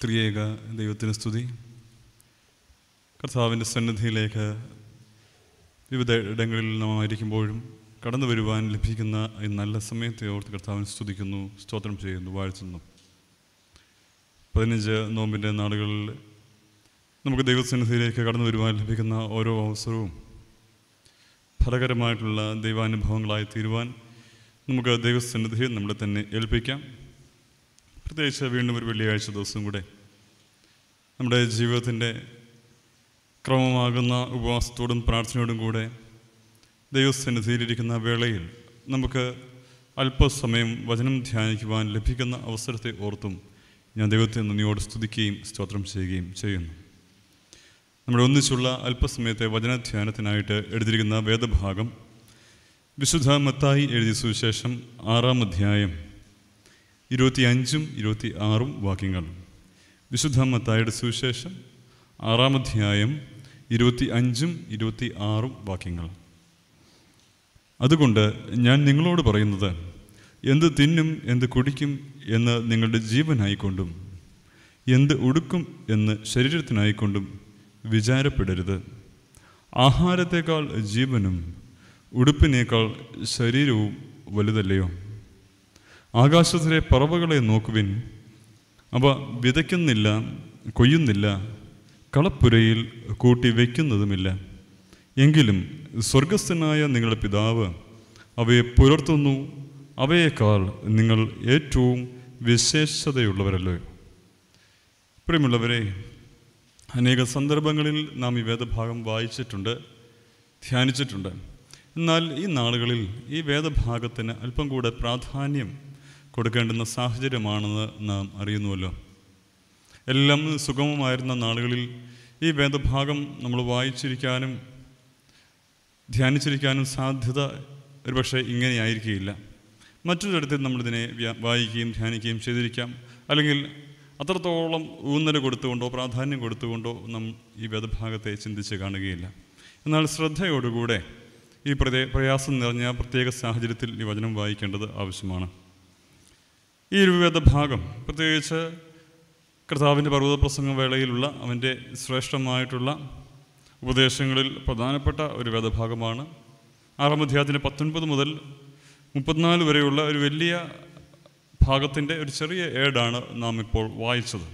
ത്രിയേക ദൈവത്തിന് സ്തുതി കർത്താവിൻ്റെ സന്നിധിയിലേക്ക് വിവിധ ഇടങ്ങളിൽ നാം ആയിരിക്കുമ്പോഴും കടന്നു വരുവാൻ ലഭിക്കുന്ന ഈ നല്ല സമയത്തെ ഓർത്ത് കർത്താവിനെ സ്തുതിക്കുന്നു സ്തോത്രം ചെയ്യുന്നു വാഴ്ത്തുന്നു പതിനഞ്ച് നോമ്പിൻ്റെ നാളുകളിൽ നമുക്ക് ദൈവസന്നിധിയിലേക്ക് കടന്നു വരുവാൻ ലഭിക്കുന്ന ഓരോ അവസരവും ഫലകരമായിട്ടുള്ള ദൈവാനുഭവങ്ങളായി തീരുവാൻ നമുക്ക് ദൈവസന്നിധിയിൽ നമ്മളെ തന്നെ ഏൽപ്പിക്കാം പ്രത്യേകിച്ച് വീണ്ടും ഒരു വെള്ളിയാഴ്ച ദിവസം കൂടെ നമ്മുടെ ജീവിതത്തിൻ്റെ ക്രമമാകുന്ന ഉപവാസത്തോടും പ്രാർത്ഥനയോടും കൂടെ ദൈവസന്നിധിയിലിരിക്കുന്ന വേളയിൽ നമുക്ക് അല്പസമയം വചനം ധ്യാനിക്കുവാൻ ലഭിക്കുന്ന അവസരത്തെ ഓർത്തും ഞാൻ ദൈവത്തെ നന്ദിയോട് സ്തുതിക്കുകയും സ്തോത്രം ചെയ്യുകയും ചെയ്യുന്നു നമ്മുടെ ഒന്നിച്ചുള്ള അല്പസമയത്തെ വചനധ്യാനത്തിനായിട്ട് എഴുതിയിരിക്കുന്ന വേദഭാഗം വിശുദ്ധ മത്തായി എഴുതിയ സുവിശേഷം ആറാം അധ്യായം ഇരുപത്തി അഞ്ചും ഇരുപത്തി ആറും വാക്യങ്ങൾ വിശുദ്ധ മത്തായുടെ സുവിശേഷം ആറാം അധ്യായം ഇരുപത്തി അഞ്ചും ഇരുപത്തി ആറും വാക്യങ്ങൾ അതുകൊണ്ട് ഞാൻ നിങ്ങളോട് പറയുന്നത് എന്ത് തിന്നും എന്ത് കുടിക്കും എന്ന് നിങ്ങളുടെ ജീവനായിക്കൊണ്ടും എന്ത് ഉടുക്കും എന്ന് ശരീരത്തിനായിക്കൊണ്ടും വിചാരപ്പെടരുത് ആഹാരത്തേക്കാൾ ജീവനും ഉടുപ്പിനേക്കാൾ ശരീരവും വലുതല്ലയോ ആകാശത്തിലെ പറവകളെ നോക്കുവിൻ അവ വിതയ്ക്കുന്നില്ല കൊയ്യുന്നില്ല കളപ്പുരയിൽ കൂട്ടി വയ്ക്കുന്നതുമില്ല എങ്കിലും സ്വർഗസ്ഥനായ നിങ്ങളുടെ പിതാവ് അവയെ പുലർത്തുന്നു അവയേക്കാൾ നിങ്ങൾ ഏറ്റവും വിശേഷതയുള്ളവരല്ലോ പ്രിയമുള്ളവരെ അനേക സന്ദർഭങ്ങളിൽ നാം ഈ വേദഭാഗം വായിച്ചിട്ടുണ്ട് ധ്യാനിച്ചിട്ടുണ്ട് എന്നാൽ ഈ നാളുകളിൽ ഈ വേദഭാഗത്തിന് അല്പം കൂടെ പ്രാധാന്യം കൊടുക്കേണ്ടുന്ന സാഹചര്യമാണെന്ന് നാം അറിയുന്നുവല്ലോ എല്ലാം സുഗമമായിരുന്ന നാളുകളിൽ ഈ വേദഭാഗം നമ്മൾ വായിച്ചിരിക്കാനും ധ്യാനിച്ചിരിക്കാനും സാധ്യത ഒരുപക്ഷെ ഇങ്ങനെയായിരിക്കുകയില്ല മറ്റൊരിടത്തിൽ നമ്മളിതിനെ വായിക്കുകയും ധ്യാനിക്കുകയും ചെയ്തിരിക്കാം അല്ലെങ്കിൽ അത്രത്തോളം ഊന്നൽ കൊടുത്തുകൊണ്ടോ പ്രാധാന്യം കൊടുത്തുകൊണ്ടോ നാം ഈ വേദഭാഗത്തെ ചിന്തിച്ച് കാണുകയില്ല എന്നാൽ ശ്രദ്ധയോടുകൂടെ ഈ പ്രയാസം നിറഞ്ഞ പ്രത്യേക സാഹചര്യത്തിൽ ഈ വചനം വായിക്കേണ്ടത് ആവശ്യമാണ് ഈ ഇരുവേദ ഭാഗം പ്രത്യേകിച്ച് കർത്താവിൻ്റെ പർവ്വത പ്രസംഗ വേളയിലുള്ള അവൻ്റെ ശ്രേഷ്ഠമായിട്ടുള്ള ഉപദേശങ്ങളിൽ പ്രധാനപ്പെട്ട ഒരു വേദഭാഗമാണ് ആറാം അധ്യായത്തിൻ്റെ പത്തൊൻപത് മുതൽ മുപ്പത്തിനാല് വരെയുള്ള ഒരു വലിയ ഭാഗത്തിൻ്റെ ഒരു ചെറിയ ഏഡാണ് നാം ഇപ്പോൾ വായിച്ചത്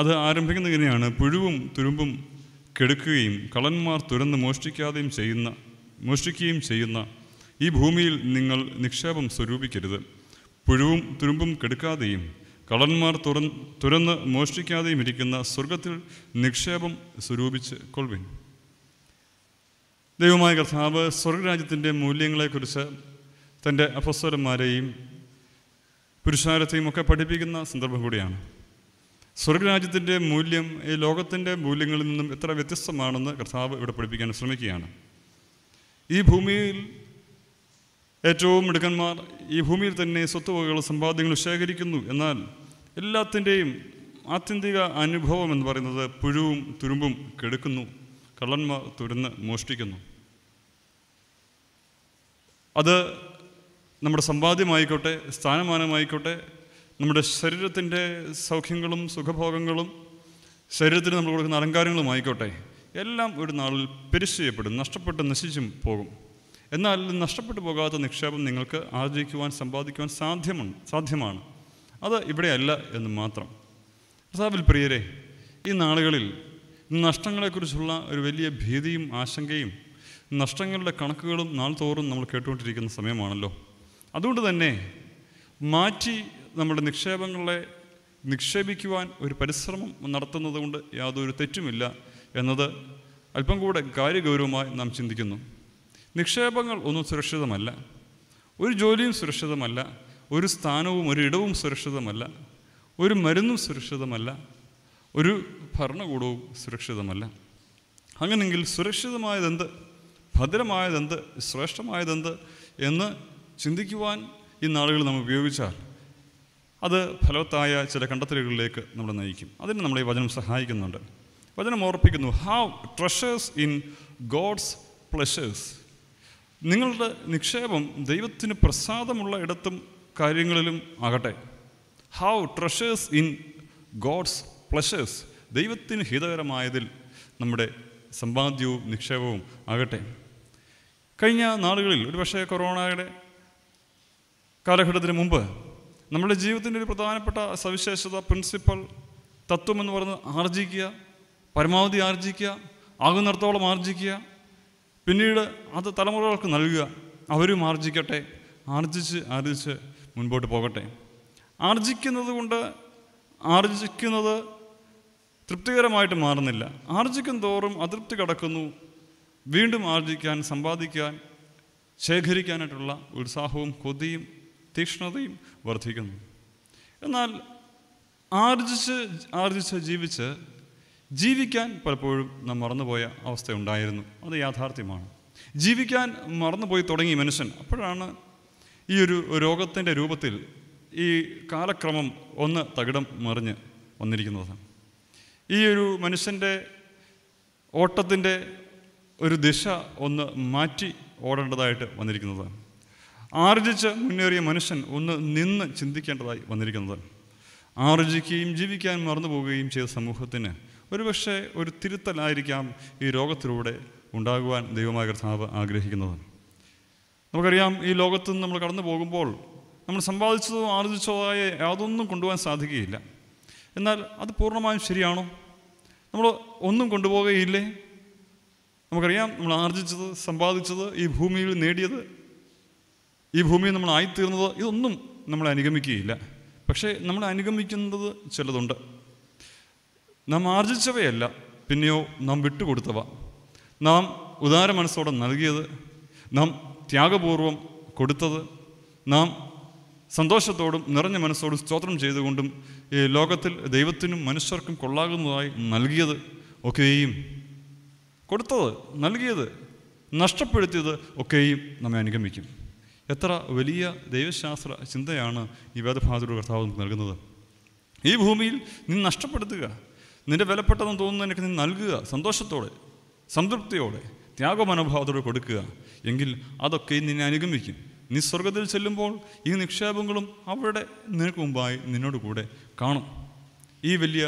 അത് ആരംഭിക്കുന്നത് ഇങ്ങനെയാണ് പുഴുവും തുരുമ്പും കെടുക്കുകയും കളന്മാർ തുരന്ന് മോഷ്ടിക്കാതെയും ചെയ്യുന്ന മോഷ്ടിക്കുകയും ചെയ്യുന്ന ഈ ഭൂമിയിൽ നിങ്ങൾ നിക്ഷേപം സ്വരൂപിക്കരുത് പുഴുവും തുരുമ്പും കെടുക്കാതെയും കള്ളന്മാർ തുറ തുരന്ന് മോഷ്ടിക്കാതെയും ഇരിക്കുന്ന സ്വർഗത്തിൽ നിക്ഷേപം സ്വരൂപിച്ച് കൊള്ളുവിൻ ദൈവമായ കർത്താവ് സ്വർഗരാജ്യത്തിൻ്റെ മൂല്യങ്ങളെക്കുറിച്ച് തൻ്റെ അപസ്വരന്മാരെയും പുരുഷാരത്തെയും ഒക്കെ പഠിപ്പിക്കുന്ന സന്ദർഭം കൂടിയാണ് സ്വർഗരാജ്യത്തിൻ്റെ മൂല്യം ഈ ലോകത്തിൻ്റെ മൂല്യങ്ങളിൽ നിന്നും എത്ര വ്യത്യസ്തമാണെന്ന് കർത്താവ് ഇവിടെ പഠിപ്പിക്കാൻ ശ്രമിക്കുകയാണ് ഈ ഭൂമിയിൽ ഏറ്റവും മിടുക്കന്മാർ ഈ ഭൂമിയിൽ തന്നെ സ്വത്തുവകകളും സമ്പാദ്യങ്ങളും ശേഖരിക്കുന്നു എന്നാൽ എല്ലാത്തിൻ്റെയും ആത്യന്തിക അനുഭവം എന്ന് പറയുന്നത് പുഴുവും തുരുമ്പും കെടുക്കുന്നു കള്ളന്മാർ തുരുന്ന് മോഷ്ടിക്കുന്നു അത് നമ്മുടെ സമ്പാദ്യമായിക്കോട്ടെ സ്ഥാനമാനമായിക്കോട്ടെ നമ്മുടെ ശരീരത്തിൻ്റെ സൗഖ്യങ്ങളും സുഖഭോഗങ്ങളും ശരീരത്തിന് നമ്മൾ കൊടുക്കുന്ന അലങ്കാരങ്ങളുമായിക്കോട്ടെ എല്ലാം ഒരു നാളിൽ പെരിശ് ചെയ്യപ്പെടും നഷ്ടപ്പെട്ട് നശിച്ചും പോകും എന്നാൽ നഷ്ടപ്പെട്ടു പോകാത്ത നിക്ഷേപം നിങ്ങൾക്ക് ആർജിക്കുവാൻ സമ്പാദിക്കുവാൻ സാധ്യമാണ് സാധ്യമാണ് അത് ഇവിടെയല്ല എന്ന് മാത്രം പ്രസാവിൽ പ്രിയരെ ഈ നാളുകളിൽ നഷ്ടങ്ങളെക്കുറിച്ചുള്ള ഒരു വലിയ ഭീതിയും ആശങ്കയും നഷ്ടങ്ങളുടെ കണക്കുകളും നാൾ തോറും നമ്മൾ കേട്ടുകൊണ്ടിരിക്കുന്ന സമയമാണല്ലോ അതുകൊണ്ട് തന്നെ മാറ്റി നമ്മുടെ നിക്ഷേപങ്ങളെ നിക്ഷേപിക്കുവാൻ ഒരു പരിശ്രമം നടത്തുന്നത് കൊണ്ട് യാതൊരു തെറ്റുമില്ല എന്നത് അല്പം കൂടെ കാര്യഗൗരവമായി നാം ചിന്തിക്കുന്നു നിക്ഷേപങ്ങൾ ഒന്നും സുരക്ഷിതമല്ല ഒരു ജോലിയും സുരക്ഷിതമല്ല ഒരു സ്ഥാനവും ഒരു ഇടവും സുരക്ഷിതമല്ല ഒരു മരുന്നും സുരക്ഷിതമല്ല ഒരു ഭരണകൂടവും സുരക്ഷിതമല്ല അങ്ങനെങ്കിൽ സുരക്ഷിതമായതെന്ത് ഭദ്രമായതെന്ത് ശ്രേഷ്ഠമായതെന്ത് എന്ന് ചിന്തിക്കുവാൻ ഈ നാളുകൾ നമ്മൾ ഉപയോഗിച്ചാൽ അത് ഫലവത്തായ ചില കണ്ടെത്തലുകളിലേക്ക് നമ്മളെ നയിക്കും അതിന് നമ്മളെ വചനം സഹായിക്കുന്നുണ്ട് വചനം ഓർപ്പിക്കുന്നു have treasures in God's pleasures നിങ്ങളുടെ നിക്ഷേപം ദൈവത്തിന് പ്രസാദമുള്ള ഇടത്തും കാര്യങ്ങളിലും ആകട്ടെ how treasures in God's pleasures ദൈവത്തിന് ഹിതകരമായതിൽ നമ്മുടെ സമ്പാദ്യവും നിക്ഷേപവും ആകട്ടെ കഴിഞ്ഞ നാളുകളിൽ ഒരു പക്ഷേ കൊറോണയുടെ കാലഘട്ടത്തിന് മുമ്പ് നമ്മുടെ ജീവിതത്തിൻ്റെ ഒരു പ്രധാനപ്പെട്ട സവിശേഷത പ്രിൻസിപ്പൽ തത്വം എന്ന് പറയുന്നത് ആർജിക്കുക പരമാവധി ആർജിക്കുക ആകുന്നിടത്തോളം ആർജിക്കുക പിന്നീട് അത് തലമുറകൾക്ക് നൽകുക അവരും ആർജിക്കട്ടെ ആർജിച്ച് ആർജിച്ച് മുൻപോട്ട് പോകട്ടെ ആർജിക്കുന്നത് കൊണ്ട് ആർജിക്കുന്നത് തൃപ്തികരമായിട്ട് മാറുന്നില്ല ആർജിക്കും തോറും അതൃപ്തി കടക്കുന്നു വീണ്ടും ആർജിക്കാൻ സമ്പാദിക്കാൻ ശേഖരിക്കാനായിട്ടുള്ള ഉത്സാഹവും കൊതിയും തീക്ഷ്ണതയും വർദ്ധിക്കുന്നു എന്നാൽ ആർജിച്ച് ആർജിച്ച് ജീവിച്ച് ജീവിക്കാൻ പലപ്പോഴും നാം മറന്നുപോയ അവസ്ഥ ഉണ്ടായിരുന്നു അത് യാഥാർത്ഥ്യമാണ് ജീവിക്കാൻ മറന്നുപോയി തുടങ്ങി മനുഷ്യൻ അപ്പോഴാണ് ഈ ഒരു രോഗത്തിൻ്റെ രൂപത്തിൽ ഈ കാലക്രമം ഒന്ന് തകിടം മറിഞ്ഞ് വന്നിരിക്കുന്നത് ഈ ഒരു മനുഷ്യൻ്റെ ഓട്ടത്തിൻ്റെ ഒരു ദിശ ഒന്ന് മാറ്റി ഓടേണ്ടതായിട്ട് വന്നിരിക്കുന്നത് ആർജിച്ച് മുന്നേറിയ മനുഷ്യൻ ഒന്ന് നിന്ന് ചിന്തിക്കേണ്ടതായി വന്നിരിക്കുന്നത് ആർജിക്കുകയും ജീവിക്കാൻ മറന്നു പോവുകയും ചെയ്ത സമൂഹത്തിന് ഒരുപക്ഷെ ഒരു തിരുത്തലായിരിക്കാം ഈ രോഗത്തിലൂടെ ഉണ്ടാകുവാൻ ദൈവമായ കർത്താവ് ആഗ്രഹിക്കുന്നത് നമുക്കറിയാം ഈ ലോകത്ത് നമ്മൾ കടന്നു പോകുമ്പോൾ നമ്മൾ സമ്പാദിച്ചതോ ആർജിച്ചതായ യാതൊന്നും കൊണ്ടുപോകാൻ സാധിക്കുകയില്ല എന്നാൽ അത് പൂർണ്ണമായും ശരിയാണോ നമ്മൾ ഒന്നും കൊണ്ടുപോകുകയില്ലേ നമുക്കറിയാം നമ്മൾ ആർജിച്ചത് സമ്പാദിച്ചത് ഈ ഭൂമിയിൽ നേടിയത് ഈ ഭൂമിയിൽ നമ്മൾ ആയിത്തീർന്നത് ഇതൊന്നും നമ്മളെ അനുഗമിക്കുകയില്ല പക്ഷേ നമ്മളെ അനുഗമിക്കുന്നത് ചിലതുണ്ട് നാം ആർജിച്ചവയല്ല പിന്നെയോ നാം വിട്ടുകൊടുത്തവ നാം ഉദാര മനസ്സോടെ നൽകിയത് നാം ത്യാഗപൂർവം കൊടുത്തത് നാം സന്തോഷത്തോടും നിറഞ്ഞ മനസ്സോടും സ്തോത്രം ചെയ്തുകൊണ്ടും ഈ ലോകത്തിൽ ദൈവത്തിനും മനുഷ്യർക്കും കൊള്ളാകുന്നതായി നൽകിയത് ഒക്കെയും കൊടുത്തത് നൽകിയത് നഷ്ടപ്പെടുത്തിയത് ഒക്കെയും നമ്മെ അനുഗമിക്കും എത്ര വലിയ ദൈവശാസ്ത്ര ചിന്തയാണ് ഈ വേദഭാഗത്തിലൂടെ കർത്താവ് നൽകുന്നത് ഈ ഭൂമിയിൽ നീ നഷ്ടപ്പെടുത്തുക നിന്റെ വിലപ്പെട്ടതെന്ന് തോന്നുന്നു നിനക്ക് നീ നൽകുക സന്തോഷത്തോടെ സംതൃപ്തിയോടെ ത്യാഗമനോഭാവത്തോടെ കൊടുക്കുക എങ്കിൽ അതൊക്കെ നിന്നെ അനുഗമിക്കും നീ സ്വർഗത്തിൽ ചെല്ലുമ്പോൾ ഈ നിക്ഷേപങ്ങളും അവരുടെ നിനക്ക് മുമ്പായി നിന്നോട് കൂടെ കാണും ഈ വലിയ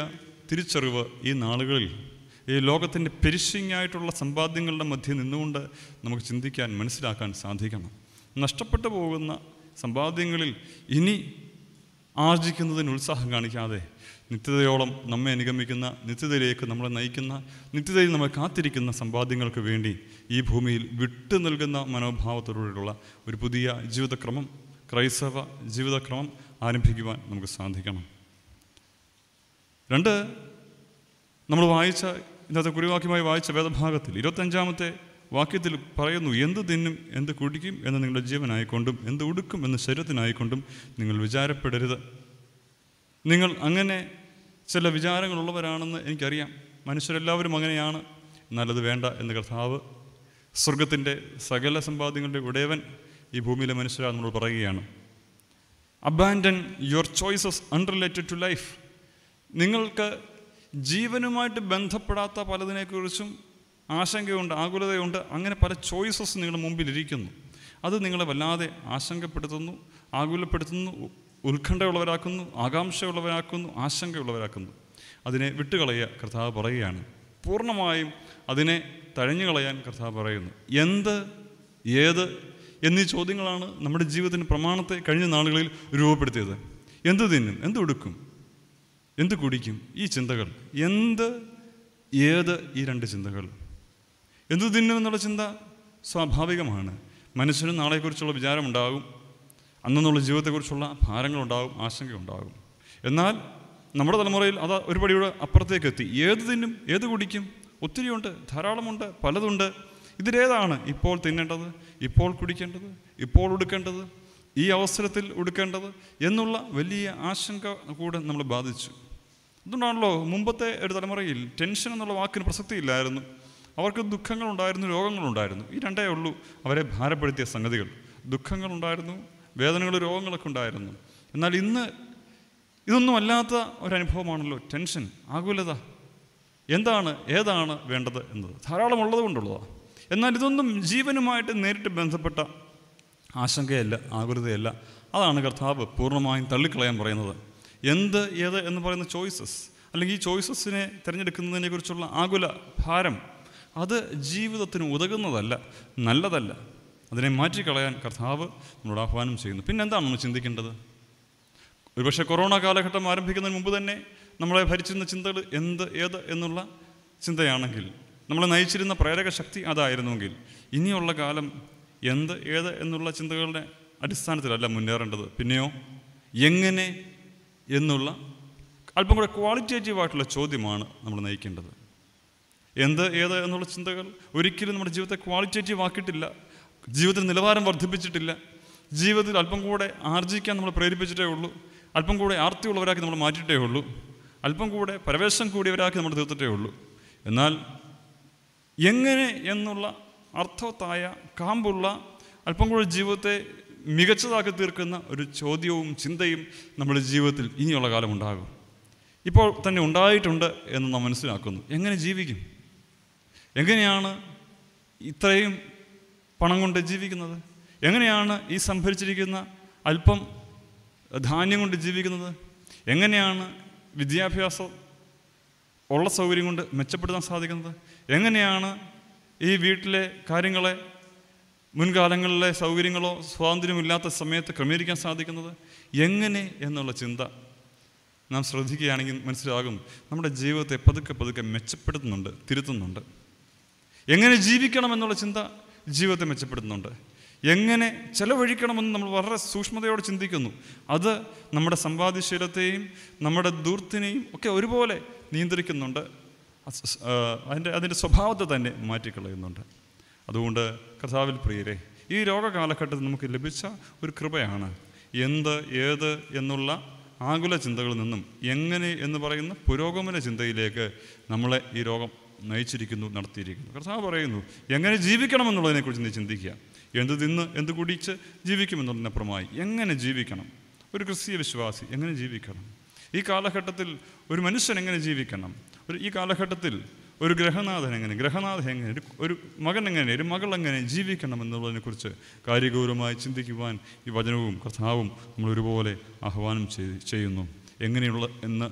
തിരിച്ചറിവ് ഈ നാളുകളിൽ ഈ ലോകത്തിൻ്റെ പെരിശിങ്ങായിട്ടുള്ള സമ്പാദ്യങ്ങളുടെ മധ്യ നിന്നുകൊണ്ട് നമുക്ക് ചിന്തിക്കാൻ മനസ്സിലാക്കാൻ സാധിക്കണം നഷ്ടപ്പെട്ടു പോകുന്ന സമ്പാദ്യങ്ങളിൽ ഇനി ആർജിക്കുന്നതിന് ഉത്സാഹം കാണിക്കാതെ നിത്യതയോളം നമ്മെ അനുഗമിക്കുന്ന നിത്യതയിലേക്ക് നമ്മളെ നയിക്കുന്ന നിത്യതയിൽ നമ്മൾ കാത്തിരിക്കുന്ന സമ്പാദ്യങ്ങൾക്ക് വേണ്ടി ഈ ഭൂമിയിൽ വിട്ടു നൽകുന്ന മനോഭാവത്തോടുള്ള ഒരു പുതിയ ജീവിതക്രമം ക്രൈസ്തവ ജീവിതക്രമം ആരംഭിക്കുവാൻ നമുക്ക് സാധിക്കണം രണ്ട് നമ്മൾ വായിച്ച ഇന്നത്തെ കുറിവാക്യമായി വായിച്ച വേദഭാഗത്തിൽ ഇരുപത്തഞ്ചാമത്തെ വാക്യത്തിൽ പറയുന്നു എന്ത് തിന്നും എന്ത് കുടിക്കും എന്ന് നിങ്ങളുടെ ജീവനായിക്കൊണ്ടും എന്ത് ഉടുക്കും എന്ന് ശരീരത്തിനായിക്കൊണ്ടും നിങ്ങൾ വിചാരപ്പെടരുത് നിങ്ങൾ അങ്ങനെ ചില വിചാരങ്ങളുള്ളവരാണെന്ന് എനിക്കറിയാം മനുഷ്യരെല്ലാവരും അങ്ങനെയാണ് നല്ലത് വേണ്ട എന്ന് കർത്താവ് സ്വർഗത്തിൻ്റെ സകല സമ്പാദ്യങ്ങളുടെ ഉടയവൻ ഈ ഭൂമിയിലെ മനുഷ്യരാണ് നമ്മൾ പറയുകയാണ് abandon your choices unrelated to life നിങ്ങൾക്ക് ജീവനുമായിട്ട് ബന്ധപ്പെടാത്ത പലതിനെക്കുറിച്ചും ആശങ്കയുണ്ട് ആകുലതയുണ്ട് അങ്ങനെ പല ചോയ്സസ് നിങ്ങളുടെ മുമ്പിലിരിക്കുന്നു അത് നിങ്ങളെ വല്ലാതെ ആശങ്കപ്പെടുത്തുന്നു ആകുലപ്പെടുത്തുന്നു ഉത്കണ്ഠയുള്ളവരാക്കുന്നു ആകാംക്ഷയുള്ളവരാക്കുന്നു ആശങ്കയുള്ളവരാക്കുന്നു അതിനെ വിട്ടുകളയുക കർത്താവ് പറയുകയാണ് പൂർണ്ണമായും അതിനെ തഴഞ്ഞു കളയാൻ കർത്താവ് പറയുന്നു എന്ത് ഏത് എന്നീ ചോദ്യങ്ങളാണ് നമ്മുടെ ജീവിതത്തിൻ്റെ പ്രമാണത്തെ കഴിഞ്ഞ നാളുകളിൽ രൂപപ്പെടുത്തിയത് എന്ത് തിന്നും എന്ത് ഉടുക്കും എന്ത് കുടിക്കും ഈ ചിന്തകൾ എന്ത് ഏത് ഈ രണ്ട് ചിന്തകൾ എന്ത് തിന്നും എന്നുള്ള ചിന്ത സ്വാഭാവികമാണ് മനുഷ്യന് നാളെക്കുറിച്ചുള്ള വിചാരമുണ്ടാകും അന്നുള്ള ജീവിതത്തെക്കുറിച്ചുള്ള ഭാരങ്ങളുണ്ടാകും ആശങ്കയുണ്ടാകും എന്നാൽ നമ്മുടെ തലമുറയിൽ അത് ഒരു പടിയുടെ അപ്പുറത്തേക്ക് എത്തി ഏത് തിന്നും ഏത് കുടിക്കും ഒത്തിരിയുണ്ട് ധാരാളമുണ്ട് പലതുണ്ട് ഇതിലേതാണ് ഇപ്പോൾ തിന്നേണ്ടത് ഇപ്പോൾ കുടിക്കേണ്ടത് ഇപ്പോൾ ഉടുക്കേണ്ടത് ഈ അവസരത്തിൽ ഉടുക്കേണ്ടത് എന്നുള്ള വലിയ ആശങ്ക കൂടെ നമ്മൾ ബാധിച്ചു അതുകൊണ്ടാണല്ലോ മുമ്പത്തെ ഒരു തലമുറയിൽ ടെൻഷൻ എന്നുള്ള വാക്കിന് പ്രസക്തിയില്ലായിരുന്നു അവർക്ക് ദുഃഖങ്ങളുണ്ടായിരുന്നു രോഗങ്ങളുണ്ടായിരുന്നു ഈ രണ്ടേ ഉള്ളൂ അവരെ ഭാരപ്പെടുത്തിയ സംഗതികൾ ദുഃഖങ്ങളുണ്ടായിരുന്നു വേദനകൾ രോഗങ്ങളൊക്കെ ഉണ്ടായിരുന്നു എന്നാൽ ഇന്ന് ഇതൊന്നും അല്ലാത്ത ഒരനുഭവമാണല്ലോ ടെൻഷൻ ആകുലത എന്താണ് ഏതാണ് വേണ്ടത് എന്നത് ധാരാളം ഉള്ളത് കൊണ്ടുള്ളതാണ് എന്നാൽ ഇതൊന്നും ജീവനുമായിട്ട് നേരിട്ട് ബന്ധപ്പെട്ട ആശങ്കയല്ല ആകുലതയല്ല അതാണ് കർത്താവ് പൂർണ്ണമായും തള്ളിക്കളയാൻ പറയുന്നത് എന്ത് ഏത് എന്ന് പറയുന്ന ചോയ്സസ് അല്ലെങ്കിൽ ഈ ചോയ്സസിനെ തിരഞ്ഞെടുക്കുന്നതിനെക്കുറിച്ചുള്ള ആകുല ഭാരം അത് ജീവിതത്തിന് ഉതകുന്നതല്ല നല്ലതല്ല അതിനെ മാറ്റിക്കളയാൻ കർത്താവ് നമ്മളോട് ആഹ്വാനം ചെയ്യുന്നു പിന്നെ എന്താണ് നമ്മൾ ചിന്തിക്കേണ്ടത് ഒരുപക്ഷെ കൊറോണ കാലഘട്ടം ആരംഭിക്കുന്നതിന് മുമ്പ് തന്നെ നമ്മളെ ഭരിച്ചിരുന്ന ചിന്തകൾ എന്ത് ഏത് എന്നുള്ള ചിന്തയാണെങ്കിൽ നമ്മളെ നയിച്ചിരുന്ന പ്രേരക ശക്തി അതായിരുന്നുവെങ്കിൽ ഇനിയുള്ള കാലം എന്ത് ഏത് എന്നുള്ള ചിന്തകളുടെ അടിസ്ഥാനത്തിലല്ല മുന്നേറേണ്ടത് പിന്നെയോ എങ്ങനെ എന്നുള്ള അല്പം കൂടെ ക്വാളിറ്റേറ്റീവായിട്ടുള്ള ചോദ്യമാണ് നമ്മൾ നയിക്കേണ്ടത് എന്ത് ഏത് എന്നുള്ള ചിന്തകൾ ഒരിക്കലും നമ്മുടെ ജീവിതത്തെ ക്വാളിറ്റേറ്റീവ് ആക്കിയിട്ടില്ല ജീവിതത്തിൽ നിലവാരം വർദ്ധിപ്പിച്ചിട്ടില്ല ജീവിതത്തിൽ അല്പം കൂടെ ആർജിക്കാൻ നമ്മൾ പ്രേരിപ്പിച്ചിട്ടേ ഉള്ളൂ അല്പം കൂടെ ആർത്തിയുള്ളവരാക്കി നമ്മൾ മാറ്റിയിട്ടേ ഉള്ളൂ അല്പം കൂടെ പരവേശം കൂടിയവരാക്കി നമ്മൾ തീർത്തിട്ടേ ഉള്ളൂ എന്നാൽ എങ്ങനെ എന്നുള്ള അർത്ഥവത്തായ കാമ്പുള്ള അല്പം കൂടെ ജീവിതത്തെ മികച്ചതാക്കി തീർക്കുന്ന ഒരു ചോദ്യവും ചിന്തയും നമ്മുടെ ജീവിതത്തിൽ ഇനിയുള്ള കാലം ഉണ്ടാകും ഇപ്പോൾ തന്നെ ഉണ്ടായിട്ടുണ്ട് എന്ന് നാം മനസ്സിലാക്കുന്നു എങ്ങനെ ജീവിക്കും എങ്ങനെയാണ് ഇത്രയും പണം കൊണ്ട് ജീവിക്കുന്നത് എങ്ങനെയാണ് ഈ സംഭരിച്ചിരിക്കുന്ന അല്പം ധാന്യം കൊണ്ട് ജീവിക്കുന്നത് എങ്ങനെയാണ് വിദ്യാഭ്യാസം ഉള്ള സൗകര്യം കൊണ്ട് മെച്ചപ്പെടുത്താൻ സാധിക്കുന്നത് എങ്ങനെയാണ് ഈ വീട്ടിലെ കാര്യങ്ങളെ മുൻകാലങ്ങളിലെ സൗകര്യങ്ങളോ സ്വാതന്ത്ര്യമില്ലാത്ത സമയത്ത് ക്രമീകരിക്കാൻ സാധിക്കുന്നത് എങ്ങനെ എന്നുള്ള ചിന്ത നാം ശ്രദ്ധിക്കുകയാണെങ്കിൽ മനസ്സിലാകും നമ്മുടെ ജീവിതത്തെ പതുക്കെ പതുക്കെ മെച്ചപ്പെടുത്തുന്നുണ്ട് തിരുത്തുന്നുണ്ട് എങ്ങനെ ജീവിക്കണം എന്നുള്ള ചിന്ത ജീവിതത്തെ മെച്ചപ്പെടുത്തുന്നുണ്ട് എങ്ങനെ ചെലവഴിക്കണമെന്ന് നമ്മൾ വളരെ സൂക്ഷ്മതയോടെ ചിന്തിക്കുന്നു അത് നമ്മുടെ സമ്പാദ്യശീലത്തെയും നമ്മുടെ ദൂർത്തിനെയും ഒക്കെ ഒരുപോലെ നിയന്ത്രിക്കുന്നുണ്ട് അതിൻ്റെ അതിൻ്റെ സ്വഭാവത്തെ തന്നെ മാറ്റിക്കളയുന്നുണ്ട് അതുകൊണ്ട് കർത്താവിൽ പ്രിയരെ ഈ രോഗകാലഘട്ടത്തിൽ നമുക്ക് ലഭിച്ച ഒരു കൃപയാണ് എന്ത് ഏത് എന്നുള്ള ആകുല ചിന്തകളിൽ നിന്നും എങ്ങനെ എന്ന് പറയുന്ന പുരോഗമന ചിന്തയിലേക്ക് നമ്മളെ ഈ രോഗം നയിച്ചിരിക്കുന്നു നടത്തിയിരിക്കുന്നു കർത്താവ് പറയുന്നു എങ്ങനെ ജീവിക്കണമെന്നുള്ളതിനെക്കുറിച്ച് നീ ചിന്തിക്കുക എന്ത് തിന്ന് എന്ത് കുടിച്ച് ജീവിക്കുമെന്നുള്ളതിനപ്പുറമായി എങ്ങനെ ജീവിക്കണം ഒരു ക്രിസ്തീയ വിശ്വാസി എങ്ങനെ ജീവിക്കണം ഈ കാലഘട്ടത്തിൽ ഒരു മനുഷ്യൻ എങ്ങനെ ജീവിക്കണം ഒരു ഈ കാലഘട്ടത്തിൽ ഒരു ഗ്രഹനാഥൻ എങ്ങനെ ഗ്രഹനാഥൻ എങ്ങനെ ഒരു മകൻ എങ്ങനെ ഒരു മകൾ എങ്ങനെ ജീവിക്കണം എന്നുള്ളതിനെക്കുറിച്ച് കാര്യഗൗരവമായി ചിന്തിക്കുവാൻ ഈ വചനവും കഥാവും നമ്മൾ ഒരുപോലെ ആഹ്വാനം ചെയ്യുന്നു എങ്ങനെയുള്ള എന്ന്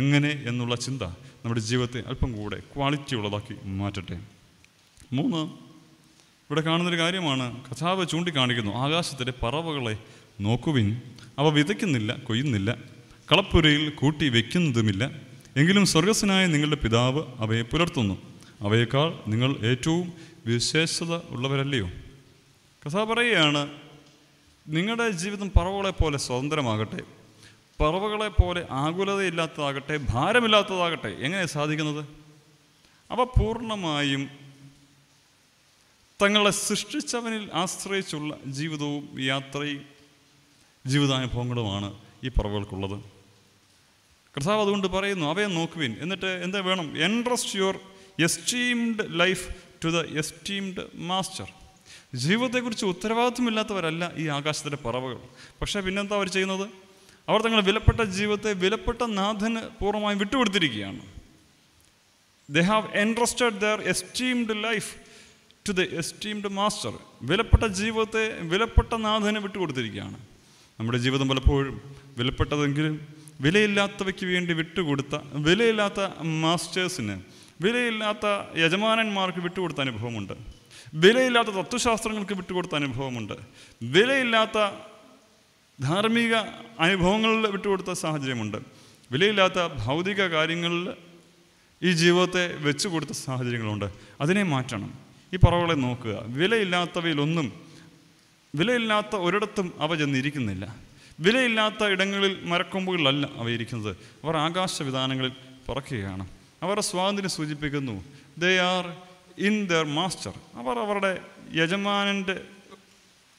എങ്ങനെ എന്നുള്ള ചിന്ത നമ്മുടെ ജീവിതത്തെ അല്പം കൂടെ ക്വാളിറ്റി ഉള്ളതാക്കി മാറ്റട്ടെ മൂന്ന് ഇവിടെ കാണുന്നൊരു കാര്യമാണ് കഥാവ് ചൂണ്ടിക്കാണിക്കുന്നു ആകാശത്തിലെ പറവകളെ നോക്കുവിൻ അവ വിതയ്ക്കുന്നില്ല കൊയ്യുന്നില്ല കളപ്പുരയിൽ കൂട്ടി വയ്ക്കുന്നതുമില്ല എങ്കിലും സ്വർഗസ്സനായ നിങ്ങളുടെ പിതാവ് അവയെ പുലർത്തുന്നു അവയേക്കാൾ നിങ്ങൾ ഏറ്റവും വിശേഷത ഉള്ളവരല്ലയോ കഥ പറയുകയാണ് നിങ്ങളുടെ ജീവിതം പറവകളെ പോലെ സ്വതന്ത്രമാകട്ടെ പറവുകളെ പോലെ ആകുലതയില്ലാത്തതാകട്ടെ ഭാരമില്ലാത്തതാകട്ടെ എങ്ങനെ സാധിക്കുന്നത് അവ പൂർണ്ണമായും തങ്ങളെ സൃഷ്ടിച്ചവനിൽ ആശ്രയിച്ചുള്ള ജീവിതവും യാത്രയും ജീവിതാനുഭവങ്ങളുമാണ് ഈ പറവുകൾക്കുള്ളത് കർത്താവ് അതുകൊണ്ട് പറയുന്നു അവയെ നോക്കുവിൻ എന്നിട്ട് എന്താ വേണം entrust your esteemed life to the esteemed master ജീവിതത്തെക്കുറിച്ച് ഉത്തരവാദിത്വമില്ലാത്തവരല്ല ഈ ആകാശത്തിൻ്റെ പറവുകൾ പക്ഷേ പിന്നെന്താ അവർ ചെയ്യുന്നത് അവർ തങ്ങളുടെ വിലപ്പെട്ട ജീവിതത്തെ വിലപ്പെട്ട നാഥന് പൂർണ്ണമായും വിട്ടുകൊടുത്തിരിക്കുകയാണ് they have entrusted their esteemed life to the esteemed master വിലപ്പെട്ട ജീവിതത്തെ വിലപ്പെട്ട നാഥന് വിട്ടുകൊടുത്തിരിക്കുകയാണ് നമ്മുടെ ജീവിതം പലപ്പോഴും വിലപ്പെട്ടതെങ്കിലും വിലയില്ലാത്തവയ്ക്ക് വേണ്ടി വിട്ടുകൊടുത്ത വിലയില്ലാത്ത മാസ്റ്റേഴ്സിന് വിലയില്ലാത്ത യജമാനന്മാർക്ക് വിട്ടുകൊടുത്ത അനുഭവമുണ്ട് വിലയില്ലാത്ത തത്വശാസ്ത്രങ്ങൾക്ക് വിട്ടുകൊടുത്ത അനുഭവമുണ്ട് വിലയില്ലാത്ത ധാർമ്മിക അനുഭവങ്ങളിൽ വിട്ടുകൊടുത്ത സാഹചര്യമുണ്ട് വിലയില്ലാത്ത ഭൗതിക കാര്യങ്ങളിൽ ഈ ജീവിതത്തെ വെച്ചു കൊടുത്ത സാഹചര്യങ്ങളുണ്ട് അതിനെ മാറ്റണം ഈ പറവുകളെ നോക്കുക വിലയില്ലാത്തവയിലൊന്നും വിലയില്ലാത്ത ഒരിടത്തും അവ ചെന്നിരിക്കുന്നില്ല വിലയില്ലാത്ത ഇടങ്ങളിൽ മരക്കൊമ്പുകളിലല്ല അവയിരിക്കുന്നത് അവർ ആകാശവിധാനങ്ങളിൽ പറക്കുകയാണ് അവരുടെ സ്വാതന്ത്ര്യം സൂചിപ്പിക്കുന്നു they are in their master അവർ അവരുടെ യജമാനൻ്റെ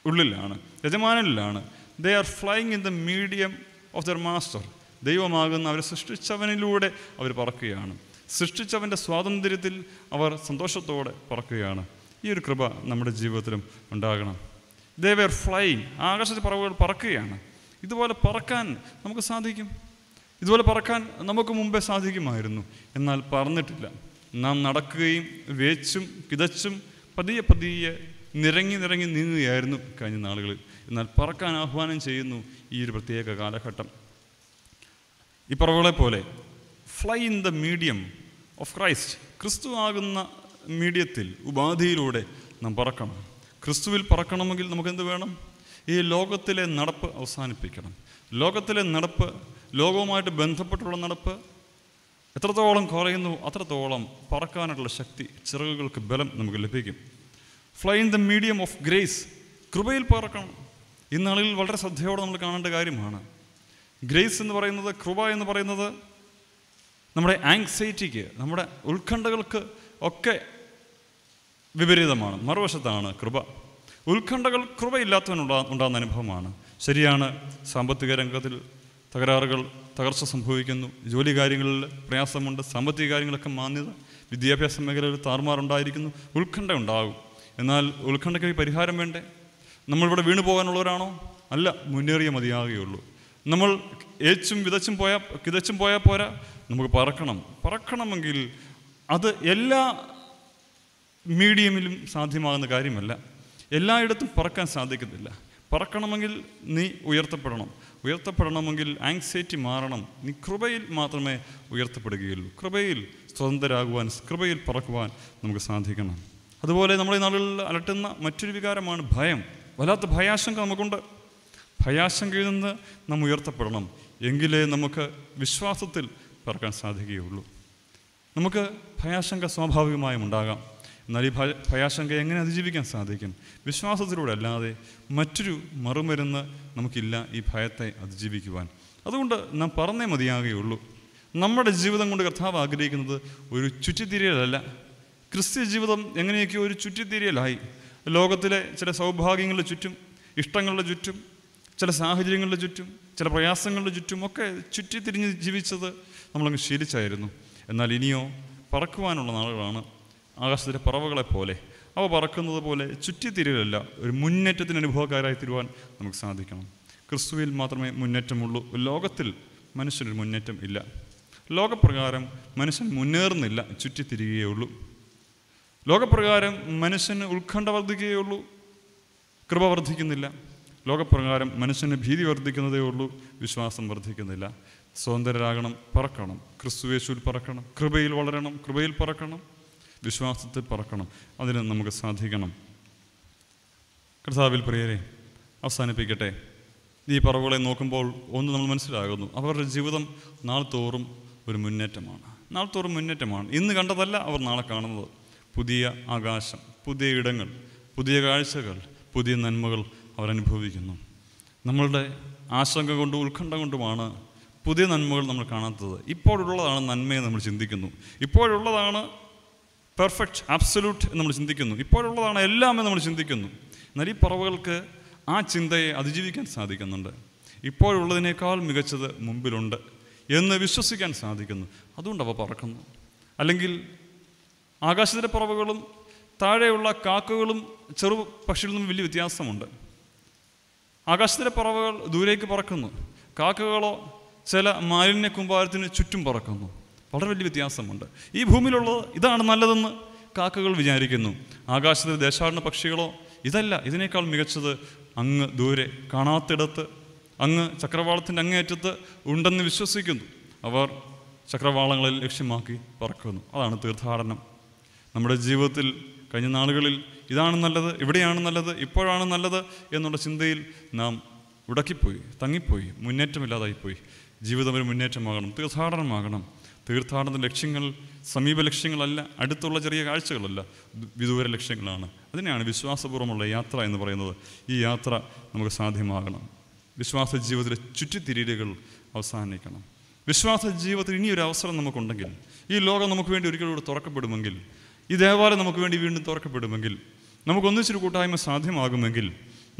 ഉള്ളിലാണ് യജമാനിലാണ് they are flying in the medium of their master ദൈവമാകുന്ന അവരെ സൃഷ്ടിച്ചവനിലൂടെ അവർ പറക്കുകയാണ് സൃഷ്ടിച്ചവൻ്റെ സ്വാതന്ത്ര്യത്തിൽ അവർ സന്തോഷത്തോടെ പറക്കുകയാണ് ഈ ഒരു കൃപ നമ്മുടെ ജീവിതത്തിലും ഉണ്ടാകണം ദേവർ വേർ ഫ്ലൈങ് ആകാശത്തെ പറവുകൾ പറക്കുകയാണ് ഇതുപോലെ പറക്കാൻ നമുക്ക് സാധിക്കും ഇതുപോലെ പറക്കാൻ നമുക്ക് മുമ്പേ സാധിക്കുമായിരുന്നു എന്നാൽ പറന്നിട്ടില്ല നാം നടക്കുകയും വേച്ചും കിതച്ചും പതിയെ പതിയെ നിരങ്ങി നിരങ്ങി നീങ്ങുകയായിരുന്നു കഴിഞ്ഞ നാളുകളിൽ എന്നാൽ പറക്കാൻ ആഹ്വാനം ചെയ്യുന്നു ഈ ഒരു പ്രത്യേക കാലഘട്ടം ഈ പറവുകളെ പോലെ fly in the medium of Christ ക്രിസ്തു ആകുന്ന മീഡിയത്തിൽ ഉപാധിയിലൂടെ നാം പറക്കണം ക്രിസ്തുവിൽ പറക്കണമെങ്കിൽ നമുക്കെന്ത് വേണം ഈ ലോകത്തിലെ നടപ്പ് അവസാനിപ്പിക്കണം ലോകത്തിലെ നടപ്പ് ലോകവുമായിട്ട് ബന്ധപ്പെട്ടുള്ള നടപ്പ് എത്രത്തോളം കുറയുന്നു അത്രത്തോളം പറക്കാനുള്ള ശക്തി ചിറകുകൾക്ക് ബലം നമുക്ക് ലഭിക്കും fly in the medium of grace കൃപയിൽ പറക്കണം ഇന്നാളിൽ വളരെ ശ്രദ്ധയോടെ നമ്മൾ കാണേണ്ട കാര്യമാണ് ഗ്രേസ് എന്ന് പറയുന്നത് കൃപ എന്ന് പറയുന്നത് നമ്മുടെ ആങ്സൈറ്റിക്ക് നമ്മുടെ ഉത്കണ്ഠകൾക്ക് ഒക്കെ വിപരീതമാണ് മറുവശത്താണ് കൃപ ഉത്കണ്ഠകൾ കൃപയില്ലാത്തവനുണ്ടാ ഉണ്ടാകുന്ന അനുഭവമാണ് ശരിയാണ് സാമ്പത്തിക രംഗത്തിൽ തകരാറുകൾ തകർച്ച സംഭവിക്കുന്നു ജോലി കാര്യങ്ങളിൽ പ്രയാസമുണ്ട് സാമ്പത്തിക കാര്യങ്ങളൊക്കെ മാന്യത വിദ്യാഭ്യാസ മേഖലയിൽ താറുമാറുണ്ടായിരിക്കുന്നു ഉത്കണ്ഠ ഉണ്ടാകും എന്നാൽ ഉത്കണ്ഠയ്ക്ക് പരിഹാരം വേണ്ടേ നമ്മളിവിടെ വീണു പോകാനുള്ളവരാണോ അല്ല മുന്നേറിയ മതിയാകുകയുള്ളൂ നമ്മൾ ഏച്ചും വിതച്ചും പോയാൽ കിതച്ചും പോയാൽ പോരാ നമുക്ക് പറക്കണം പറക്കണമെങ്കിൽ അത് എല്ലാ മീഡിയമിലും സാധ്യമാകുന്ന കാര്യമല്ല എല്ലായിടത്തും പറക്കാൻ സാധിക്കത്തില്ല പറക്കണമെങ്കിൽ നീ ഉയർത്തപ്പെടണം ഉയർത്തപ്പെടണമെങ്കിൽ ആങ്സൈറ്റി മാറണം നീ കൃപയിൽ മാത്രമേ ഉയർത്തപ്പെടുകയുള്ളൂ കൃപയിൽ സ്വതന്ത്രരാകുവാൻ കൃപയിൽ പറക്കുവാൻ നമുക്ക് സാധിക്കണം അതുപോലെ നമ്മളീ നാളുകളിൽ അലട്ടുന്ന മറ്റൊരു വികാരമാണ് ഭയം വല്ലാത്ത ഭയാശങ്ക നമുക്കുണ്ട് ഭയാശങ്കയിൽ നിന്ന് നാം ഉയർത്തപ്പെടണം എങ്കിലേ നമുക്ക് വിശ്വാസത്തിൽ പറക്കാൻ സാധിക്കുകയുള്ളൂ നമുക്ക് ഭയാശങ്ക സ്വാഭാവികമായും ഉണ്ടാകാം എന്നാൽ ഈ ഭയാശങ്ക എങ്ങനെ അതിജീവിക്കാൻ സാധിക്കും വിശ്വാസത്തിലൂടെ അല്ലാതെ മറ്റൊരു മറുമരുന്ന് നമുക്കില്ല ഈ ഭയത്തെ അതിജീവിക്കുവാൻ അതുകൊണ്ട് നാം പറഞ്ഞേ മതിയാകുകയുള്ളൂ നമ്മുടെ ജീവിതം കൊണ്ട് കർത്താവ് ആഗ്രഹിക്കുന്നത് ഒരു ചുറ്റിത്തിരിയലല്ല ക്രിസ്ത്യ ജീവിതം എങ്ങനെയൊക്കെയോ ഒരു ചുറ്റിത്തിരിയലായി ലോകത്തിലെ ചില സൗഭാഗ്യങ്ങളുടെ ചുറ്റും ഇഷ്ടങ്ങളുടെ ചുറ്റും ചില സാഹചര്യങ്ങളുടെ ചുറ്റും ചില പ്രയാസങ്ങളുടെ ചുറ്റും ഒക്കെ ചുറ്റിത്തിരിഞ്ഞ് ജീവിച്ചത് നമ്മളങ്ങ് ശീലിച്ചായിരുന്നു എന്നാൽ ഇനിയോ പറക്കുവാനുള്ള നാളുകളാണ് ആകാശത്തിലെ പറവകളെ പോലെ അവ പറക്കുന്നത് പോലെ ചുറ്റിത്തിരിയലല്ല ഒരു മുന്നേറ്റത്തിന് അനുഭവക്കാരായി തീരുവാൻ നമുക്ക് സാധിക്കണം ക്രിസ്തുവിൽ മാത്രമേ മുന്നേറ്റമുള്ളൂ ലോകത്തിൽ മനുഷ്യനൊരു മുന്നേറ്റം ഇല്ല ലോകപ്രകാരം മനുഷ്യൻ മുന്നേറുന്നില്ല ചുറ്റിത്തിരികയേ ഉള്ളൂ ലോകപ്രകാരം മനുഷ്യന് ഉത്കണ്ഠ വർദ്ധിക്കുകയുള്ളൂ കൃപ വർദ്ധിക്കുന്നില്ല ലോകപ്രകാരം മനുഷ്യന് ഭീതി വർദ്ധിക്കുന്നതേ ഉള്ളൂ വിശ്വാസം വർദ്ധിക്കുന്നില്ല സ്വതന്ത്രരാകണം പറക്കണം ക്രിസ്തുവേശുവിൽ പറക്കണം കൃപയിൽ വളരണം കൃപയിൽ പറക്കണം വിശ്വാസത്തിൽ പറക്കണം അതിന് നമുക്ക് സാധിക്കണം കർത്താവിൽ പ്രിയരെ അവസാനിപ്പിക്കട്ടെ ഈ പറവുകളെ നോക്കുമ്പോൾ ഒന്ന് നമ്മൾ മനസ്സിലാകുന്നു അവരുടെ ജീവിതം നാളത്തോറും തോറും ഒരു മുന്നേറ്റമാണ് നാളത്തോറും തോറും മുന്നേറ്റമാണ് ഇന്ന് കണ്ടതല്ല അവർ നാളെ കാണുന്നത് പുതിയ ആകാശം പുതിയ ഇടങ്ങൾ പുതിയ കാഴ്ചകൾ പുതിയ നന്മകൾ അവരനുഭവിക്കുന്നു നമ്മളുടെ ആശങ്ക കൊണ്ടും ഉത്കണ്ഠ കൊണ്ടുമാണ് പുതിയ നന്മകൾ നമ്മൾ കാണാത്തത് ഇപ്പോഴുള്ളതാണ് നന്മയെ നമ്മൾ ചിന്തിക്കുന്നു ഇപ്പോഴുള്ളതാണ് പെർഫെക്റ്റ് അബ്സല്യൂട്ട് എന്ന് നമ്മൾ ചിന്തിക്കുന്നു ഇപ്പോഴുള്ളതാണ് എല്ലാം എന്ന് നമ്മൾ ചിന്തിക്കുന്നു എന്നാൽ ഈ പറവുകൾക്ക് ആ ചിന്തയെ അതിജീവിക്കാൻ സാധിക്കുന്നുണ്ട് ഇപ്പോഴുള്ളതിനേക്കാൾ മികച്ചത് മുമ്പിലുണ്ട് എന്ന് വിശ്വസിക്കാൻ സാധിക്കുന്നു അതുകൊണ്ട് അവ പറക്കുന്നു അല്ലെങ്കിൽ ആകാശത്തിൻ്റെ പറവുകളും താഴെയുള്ള കാക്കകളും ചെറു പക്ഷികളിൽ നിന്നും വലിയ വ്യത്യാസമുണ്ട് ആകാശത്തിൻ്റെ പറവകൾ ദൂരേക്ക് പറക്കുന്നു കാക്കകളോ ചില മാലിന്യ കുമ്പാരത്തിന് ചുറ്റും പറക്കുന്നു വളരെ വലിയ വ്യത്യാസമുണ്ട് ഈ ഭൂമിയിലുള്ളത് ഇതാണ് നല്ലതെന്ന് കാക്കകൾ വിചാരിക്കുന്നു ആകാശത്തിലെ ദേശാടന പക്ഷികളോ ഇതല്ല ഇതിനേക്കാൾ മികച്ചത് അങ്ങ് ദൂരെ കാണാത്തിടത്ത് അങ്ങ് ചക്രവാളത്തിൻ്റെ അങ്ങേറ്റത്ത് ഉണ്ടെന്ന് വിശ്വസിക്കുന്നു അവർ ചക്രവാളങ്ങളിൽ ലക്ഷ്യമാക്കി പറക്കുന്നു അതാണ് തീർത്ഥാടനം നമ്മുടെ ജീവിതത്തിൽ കഴിഞ്ഞ നാളുകളിൽ ഇതാണ് നല്ലത് ഇവിടെയാണ് നല്ലത് ഇപ്പോഴാണ് നല്ലത് എന്നുള്ള ചിന്തയിൽ നാം ഉടക്കിപ്പോയി തങ്ങിപ്പോയി മുന്നേറ്റമില്ലാതായിപ്പോയി ജീവിതം ഒരു മുന്നേറ്റമാകണം തീർത്ഥാടനമാകണം തീർത്ഥാടന ലക്ഷ്യങ്ങൾ സമീപ ലക്ഷ്യങ്ങളല്ല അടുത്തുള്ള ചെറിയ കാഴ്ചകളല്ല വിദൂര ലക്ഷ്യങ്ങളാണ് അതിനെയാണ് വിശ്വാസപൂർവ്വമുള്ള യാത്ര എന്ന് പറയുന്നത് ഈ യാത്ര നമുക്ക് സാധ്യമാകണം വിശ്വാസ ജീവിതത്തിലെ ചുറ്റിത്തിരിയലുകൾ അവസാനിക്കണം വിശ്വാസ ജീവിതത്തിൽ ഇനിയൊരു അവസരം നമുക്കുണ്ടെങ്കിൽ ഈ ലോകം നമുക്ക് വേണ്ടി ഒരിക്കലും കൂടെ തുറക്കപ്പെടുമെങ്കിൽ ഈ ദേവാലയം നമുക്ക് വേണ്ടി വീണ്ടും തുറക്കപ്പെടുമെങ്കിൽ നമുക്ക് ഒന്നിച്ചൊരു കൂട്ടായ്മ സാധ്യമാകുമെങ്കിൽ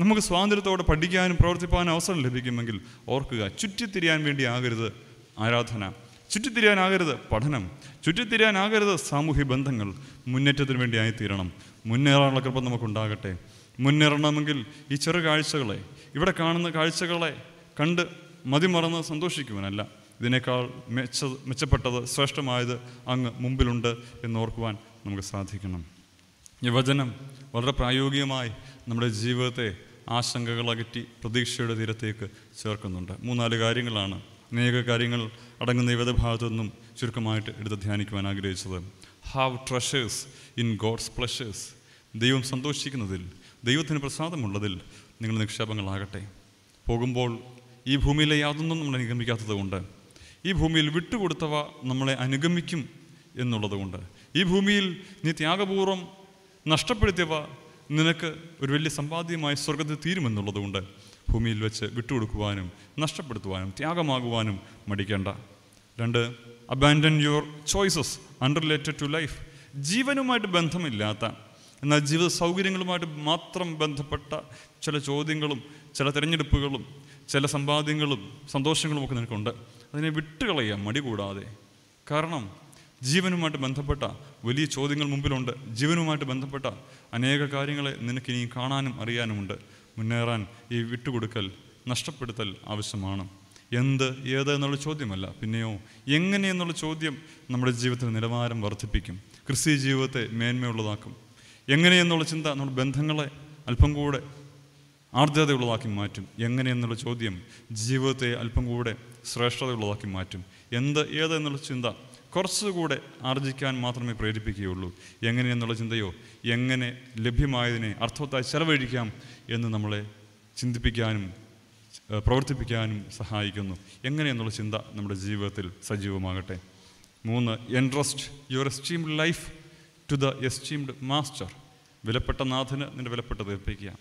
നമുക്ക് സ്വാതന്ത്ര്യത്തോടെ പഠിക്കാനും പ്രവർത്തിപ്പാനും അവസരം ലഭിക്കുമെങ്കിൽ ഓർക്കുക ചുറ്റിത്തിരിയാൻ വേണ്ടി ആകരുത് ആരാധന ചുറ്റിത്തിരിയാനാകരുത് പഠനം ചുറ്റിത്തിരിയാനാകരുത് സാമൂഹ്യ ബന്ധങ്ങൾ മുന്നേറ്റത്തിന് വേണ്ടി ആയിത്തീരണം മുന്നേറാനുള്ള കൃപ നമുക്കുണ്ടാകട്ടെ മുന്നേറണമെങ്കിൽ ഈ ചെറു കാഴ്ചകളെ ഇവിടെ കാണുന്ന കാഴ്ചകളെ കണ്ട് മതിമറന്ന് സന്തോഷിക്കുവാനല്ല ഇതിനേക്കാൾ മെച്ച മെച്ചപ്പെട്ടത് ശ്രേഷ്ഠമായത് അങ്ങ് മുമ്പിലുണ്ട് എന്നോർക്കുവാൻ നമുക്ക് സാധിക്കണം ഈ വചനം വളരെ പ്രായോഗികമായി നമ്മുടെ ജീവിതത്തെ ആശങ്കകളകറ്റി പ്രതീക്ഷയുടെ തീരത്തേക്ക് ചേർക്കുന്നുണ്ട് മൂന്നാല് കാര്യങ്ങളാണ് അനേക കാര്യങ്ങൾ അടങ്ങുന്ന വിവിധ ഭാഗത്തുനിന്നും ചുരുക്കമായിട്ട് എടുത്ത് ധ്യാനിക്കുവാൻ ആഗ്രഹിച്ചത് have treasures in God's pleasures ദൈവം സന്തോഷിക്കുന്നതിൽ ദൈവത്തിന് പ്രസാദമുള്ളതിൽ നിങ്ങൾ നിക്ഷേപങ്ങളാകട്ടെ പോകുമ്പോൾ ഈ ഭൂമിയിലെ യാതൊന്നും നമ്മളെ അനുഗമിക്കാത്തതുകൊണ്ട് ഈ ഭൂമിയിൽ വിട്ടുകൊടുത്തവ നമ്മളെ അനുഗമിക്കും എന്നുള്ളതുകൊണ്ട് ഈ ഭൂമിയിൽ നീ ത്യാഗപൂർവ്വം നഷ്ടപ്പെടുത്തിയവ നിനക്ക് ഒരു വലിയ സമ്പാദ്യമായ സ്വർഗത്തിൽ തീരുമെന്നുള്ളതുകൊണ്ട് ഭൂമിയിൽ വെച്ച് വിട്ടുകൊടുക്കുവാനും നഷ്ടപ്പെടുത്തുവാനും ത്യാഗമാകുവാനും മടിക്കേണ്ട രണ്ട് abandon your choices unrelated to life ജീവനുമായിട്ട് ബന്ധമില്ലാത്ത എന്നാൽ ജീവിത സൗകര്യങ്ങളുമായിട്ട് മാത്രം ബന്ധപ്പെട്ട ചില ചോദ്യങ്ങളും ചില തിരഞ്ഞെടുപ്പുകളും ചില സമ്പാദ്യങ്ങളും സന്തോഷങ്ങളും ഒക്കെ നിനക്കുണ്ട് അതിനെ വിട്ടുകളയാം മടി കൂടാതെ കാരണം ജീവനുമായിട്ട് ബന്ധപ്പെട്ട വലിയ ചോദ്യങ്ങൾ മുമ്പിലുണ്ട് ജീവനുമായിട്ട് ബന്ധപ്പെട്ട അനേക കാര്യങ്ങളെ നിനക്ക് ഇനി കാണാനും അറിയാനുമുണ്ട് മുന്നേറാൻ ഈ വിട്ടുകൊടുക്കൽ നഷ്ടപ്പെടുത്തൽ ആവശ്യമാണ് എന്ത് ഏത് എന്നുള്ള ചോദ്യമല്ല പിന്നെയോ എങ്ങനെ എന്നുള്ള ചോദ്യം നമ്മുടെ ജീവിതത്തിൽ നിലവാരം വർദ്ധിപ്പിക്കും ക്രിസ്തീയ ജീവിതത്തെ മേന്മയുള്ളതാക്കും എങ്ങനെ എന്നുള്ള ചിന്ത നമ്മുടെ ബന്ധങ്ങളെ അല്പം കൂടെ ആർദ്രതയുള്ളതാക്കി മാറ്റും എങ്ങനെ എന്നുള്ള ചോദ്യം ജീവിതത്തെ അല്പം കൂടെ ശ്രേഷ്ഠതയുള്ളതാക്കി മാറ്റും എന്ത് ഏത് എന്നുള്ള ചിന്ത കുറച്ചുകൂടെ ആർജിക്കാൻ മാത്രമേ പ്രേരിപ്പിക്കുകയുള്ളൂ എങ്ങനെയെന്നുള്ള ചിന്തയോ എങ്ങനെ ലഭ്യമായതിനെ അർത്ഥവത്തായി ചെലവഴിക്കാം എന്ന് നമ്മളെ ചിന്തിപ്പിക്കാനും പ്രവർത്തിപ്പിക്കാനും സഹായിക്കുന്നു എങ്ങനെയെന്നുള്ള ചിന്ത നമ്മുടെ ജീവിതത്തിൽ സജീവമാകട്ടെ മൂന്ന് entrust your esteemed life to the esteemed master വിലപ്പെട്ട നാഥന് നിന്റെ വിലപ്പെട്ടത് ഏൽപ്പിക്കുക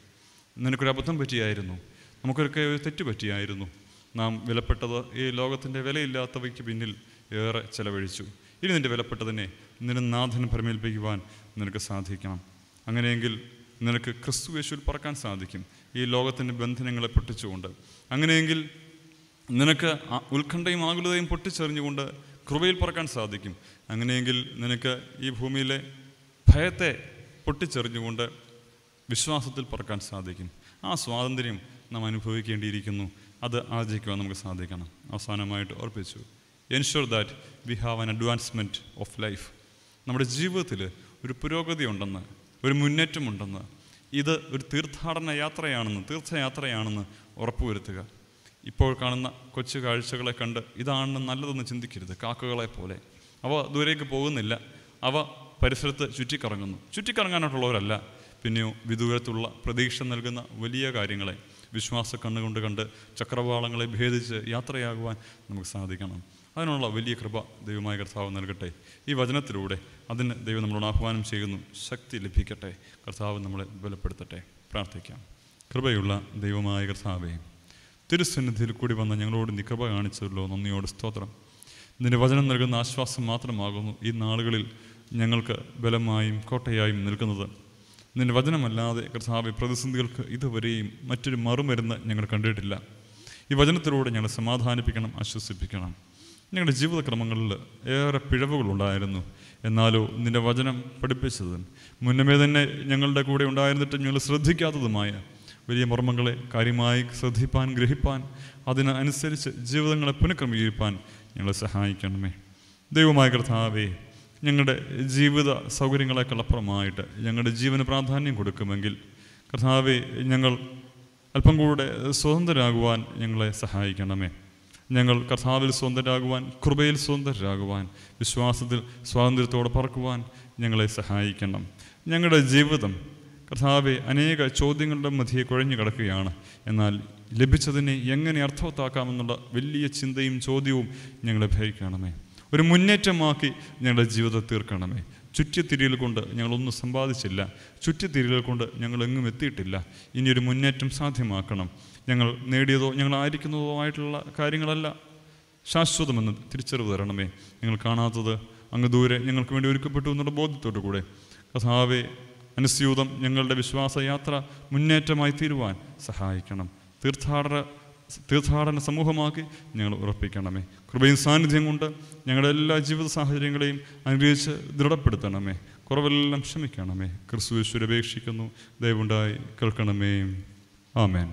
നിനക്കൊരു അബദ്ധം പറ്റിയായിരുന്നു നമുക്കൊരു ഒരു തെറ്റ് പറ്റിയായിരുന്നു നാം വിലപ്പെട്ടത് ഈ ലോകത്തിൻ്റെ വിലയില്ലാത്തവയ്ക്ക് പിന്നിൽ ഏറെ ചെലവഴിച്ചു ഇനി നിൻ്റെ വിലപ്പെട്ടതിനെ നിന്റെ നാഥൻ ഭരമേൽപ്പിക്കുവാൻ നിനക്ക് സാധിക്കണം അങ്ങനെയെങ്കിൽ നിനക്ക് ക്രിസ്തു യേശുവിൽ പറക്കാൻ സാധിക്കും ഈ ലോകത്തിൻ്റെ ബന്ധനങ്ങളെ പൊട്ടിച്ചുകൊണ്ട് അങ്ങനെയെങ്കിൽ നിനക്ക് ഉത്കണ്ഠയും ആകുലതയും പൊട്ടിച്ചെറിഞ്ഞുകൊണ്ട് കൃപയിൽ പറക്കാൻ സാധിക്കും അങ്ങനെയെങ്കിൽ നിനക്ക് ഈ ഭൂമിയിലെ ഭയത്തെ പൊട്ടിച്ചെറിഞ്ഞുകൊണ്ട് വിശ്വാസത്തിൽ പറക്കാൻ സാധിക്കും ആ സ്വാതന്ത്ര്യം നാം അനുഭവിക്കേണ്ടിയിരിക്കുന്നു അത് ആചരിക്കുവാൻ നമുക്ക് സാധിക്കണം അവസാനമായിട്ട് ഓർപ്പിച്ചു ensure that we have an advancement of life നമ്മുടെ ജീവിതത്തിൽ ഒരു പുരോഗതി ഉണ്ടെന്ന് ഒരു മുന്നേറ്റമുണ്ടെന്ന് ഇത് ഒരു തീർത്ഥാടന യാത്രയാണെന്ന് തീർത്ഥയാത്രയാണെന്ന് ഉറപ്പുവരുത്തുക ഇപ്പോൾ കാണുന്ന കൊച്ചു കാഴ്ചകളെ കണ്ട് ഇതാണ് നല്ലതെന്ന് ചിന്തിക്കരുത് കാക്കകളെ പോലെ അവ ദൂരേക്ക് പോകുന്നില്ല അവ പരിസരത്ത് ചുറ്റിക്കറങ്ങുന്നു ചുറ്റിക്കറങ്ങാനായിട്ടുള്ളവരല്ല പിന്നെയോ വിദൂരത്തുള്ള പ്രതീക്ഷ നൽകുന്ന വലിയ കാര്യങ്ങളെ വിശ്വാസ കണ്ണുകൊണ്ട് കണ്ട് ചക്രവാളങ്ങളെ ഭേദിച്ച് യാത്രയാകുവാൻ നമുക്ക് സാധിക്കണം അതിനുള്ള വലിയ കൃപ ദൈവമായ കർത്താവ് നൽകട്ടെ ഈ വചനത്തിലൂടെ അതിന് ദൈവം നമ്മളോട് ആഹ്വാനം ചെയ്യുന്നു ശക്തി ലഭിക്കട്ടെ കർത്താവ് നമ്മളെ ബലപ്പെടുത്തട്ടെ പ്രാർത്ഥിക്കാം കൃപയുള്ള ദൈവമായ കർത്താവേ തിരുസന്നിധിയിൽ കൂടി വന്ന ഞങ്ങളോട് നീ കൃപ കാണിച്ചല്ലോ നന്ദിയോട് സ്തോത്രം നിന്റെ വചനം നൽകുന്ന ആശ്വാസം മാത്രമാകുന്നു ഈ നാളുകളിൽ ഞങ്ങൾക്ക് ബലമായും കോട്ടയായും നിൽക്കുന്നത് നിന്റെ വചനമല്ലാതെ കർത്താവ് പ്രതിസന്ധികൾക്ക് ഇതുവരെയും മറ്റൊരു മറുമരുന്ന് ഞങ്ങൾ കണ്ടിട്ടില്ല ഈ വചനത്തിലൂടെ ഞങ്ങൾ സമാധാനിപ്പിക്കണം ആശ്വസിപ്പിക്കണം ഞങ്ങളുടെ ജീവിതക്രമങ്ങളിൽ ഏറെ പിഴവുകളുണ്ടായിരുന്നു എന്നാലോ നിന്റെ വചനം പഠിപ്പിച്ചത് മുന്നമേ തന്നെ ഞങ്ങളുടെ കൂടെ ഉണ്ടായിരുന്നിട്ടും ഞങ്ങൾ ശ്രദ്ധിക്കാത്തതുമായ വലിയ മർമ്മങ്ങളെ കാര്യമായി ശ്രദ്ധിപ്പാൻ ഗ്രഹിപ്പാൻ അതിനനുസരിച്ച് ജീവിതങ്ങളെ പുനഃക്രമീകരിപ്പാൻ ഞങ്ങളെ സഹായിക്കണമേ ദൈവമായ കർത്താവേ ഞങ്ങളുടെ ജീവിത കളപ്പുറമായിട്ട് ഞങ്ങളുടെ ജീവന് പ്രാധാന്യം കൊടുക്കുമെങ്കിൽ കർത്താവെ ഞങ്ങൾ അല്പം കൂടെ സ്വതന്ത്രരാകുവാൻ ഞങ്ങളെ സഹായിക്കണമേ ഞങ്ങൾ കർത്താവിൽ സ്വന്തരാകുവാൻ കൃപയിൽ സ്വന്തരാകുവാൻ വിശ്വാസത്തിൽ സ്വാതന്ത്ര്യത്തോടെ പറക്കുവാൻ ഞങ്ങളെ സഹായിക്കണം ഞങ്ങളുടെ ജീവിതം കർത്താവെ അനേക ചോദ്യങ്ങളുടെ മധ്യയെ കുഴഞ്ഞു കിടക്കുകയാണ് എന്നാൽ ലഭിച്ചതിനെ എങ്ങനെ അർത്ഥവത്താക്കാമെന്നുള്ള വലിയ ചിന്തയും ചോദ്യവും ഞങ്ങളെ ഭയക്കണമേ ഒരു മുന്നേറ്റമാക്കി ഞങ്ങളുടെ ജീവിതം തീർക്കണമേ ചുറ്റിത്തിരിയൽ കൊണ്ട് ഞങ്ങളൊന്നും സമ്പാദിച്ചില്ല ചുറ്റിത്തിരികൾ കൊണ്ട് ഞങ്ങളെങ്ങും എത്തിയിട്ടില്ല ഇനിയൊരു മുന്നേറ്റം സാധ്യമാക്കണം ഞങ്ങൾ നേടിയതോ ഞങ്ങൾ ആയിരിക്കുന്നതോ ആയിട്ടുള്ള കാര്യങ്ങളല്ല ശാശ്വതമെന്ന് തിരിച്ചറിവ് തരണമേ ഞങ്ങൾ കാണാത്തത് അങ്ങ് ദൂരെ ഞങ്ങൾക്ക് വേണ്ടി ഒരുക്കപ്പെട്ടു എന്നുള്ള ബോധ്യത്തോടു കൂടെ കഥാവേ അനുസ്യൂതം ഞങ്ങളുടെ വിശ്വാസയാത്ര മുന്നേറ്റമായി തീരുവാൻ സഹായിക്കണം തീർത്ഥാടന തീർത്ഥാടന സമൂഹമാക്കി ഞങ്ങൾ ഉറപ്പിക്കണമേ കൃപയും സാന്നിധ്യം കൊണ്ട് ഞങ്ങളുടെ എല്ലാ ജീവിത സാഹചര്യങ്ങളെയും അനുഗ്രഹിച്ച് ദൃഢപ്പെടുത്തണമേ കുറവെല്ലാം ക്ഷമിക്കണമേ ക്രിസ്തു ഈശ്വരപേക്ഷിക്കുന്നു ദയവുണ്ടായി കേൾക്കണമേ ആമേൻ